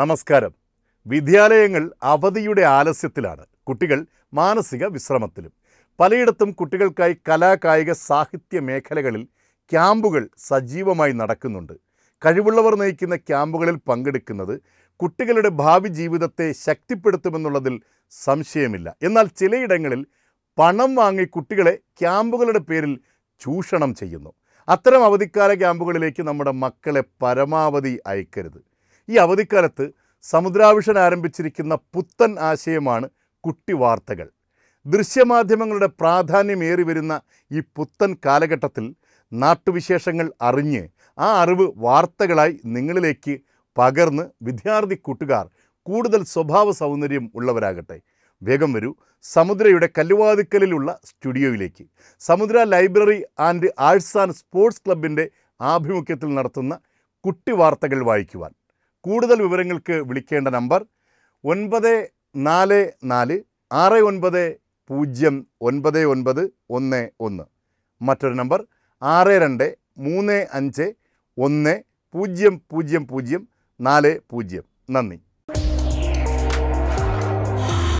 നമസ്കാരം വിദ്യാലയങ്ങൾ അവധിയുടെ ആലസ്യത്തിലാണ് കുട്ടികൾ മാനസിക വിശ്രമത്തിലും പലയിടത്തും കുട്ടികൾക്കായി കലാകായിക സാഹിത്യ മേഖലകളിൽ ക്യാമ്പുകൾ സജീവമായി നടക്കുന്നുണ്ട് കഴിവുള്ളവർ നയിക്കുന്ന ക്യാമ്പുകളിൽ പങ്കെടുക്കുന്നത് കുട്ടികളുടെ ഭാവി ജീവിതത്തെ ശക്തിപ്പെടുത്തുമെന്നുള്ളതിൽ സംശയമില്ല എന്നാൽ ചിലയിടങ്ങളിൽ പണം വാങ്ങി കുട്ടികളെ ക്യാമ്പുകളുടെ പേരിൽ ചൂഷണം ചെയ്യുന്നു അത്തരം അവധിക്കാല ക്യാമ്പുകളിലേക്ക് നമ്മുടെ മക്കളെ പരമാവധി അയക്കരുത് ഈ അവധിക്കാലത്ത് സമുദ്രാവിഷൻ ആരംഭിച്ചിരിക്കുന്ന പുത്തൻ ആശയമാണ് കുട്ടി വാർത്തകൾ ദൃശ്യമാധ്യമങ്ങളുടെ പ്രാധാന്യമേറി വരുന്ന ഈ പുത്തൻ കാലഘട്ടത്തിൽ നാട്ടുവിശേഷങ്ങൾ അറിഞ്ഞ് ആ അറിവ് വാർത്തകളായി നിങ്ങളിലേക്ക് പകർന്ന് വിദ്യാർത്ഥി കൂട്ടുകാർ കൂടുതൽ സ്വഭാവ സൗന്ദര്യം ഉള്ളവരാകട്ടെ വേഗം വരൂ സമുദ്രയുടെ കല്ലുവാതുക്കലിലുള്ള സ്റ്റുഡിയോയിലേക്ക് സമുദ്ര ലൈബ്രറി ആൻഡ് ആഴ്സാൻ സ്പോർട്സ് ക്ലബിൻ്റെ ആഭിമുഖ്യത്തിൽ നടത്തുന്ന കുട്ടി വാർത്തകൾ വായിക്കുവാൻ കൂടുതൽ വിവരങ്ങൾക്ക് വിളിക്കേണ്ട നമ്പർ ഒൻപത് നാല് നാല് ആറ് ഒൻപത് പൂജ്യം ഒൻപത് ഒൻപത് ഒന്ന് ഒന്ന് മറ്റൊരു നമ്പർ ആറ് രണ്ട് മൂന്ന് അഞ്ച് ഒന്ന് പൂജ്യം പൂജ്യം പൂജ്യം നാല് പൂജ്യം നന്ദി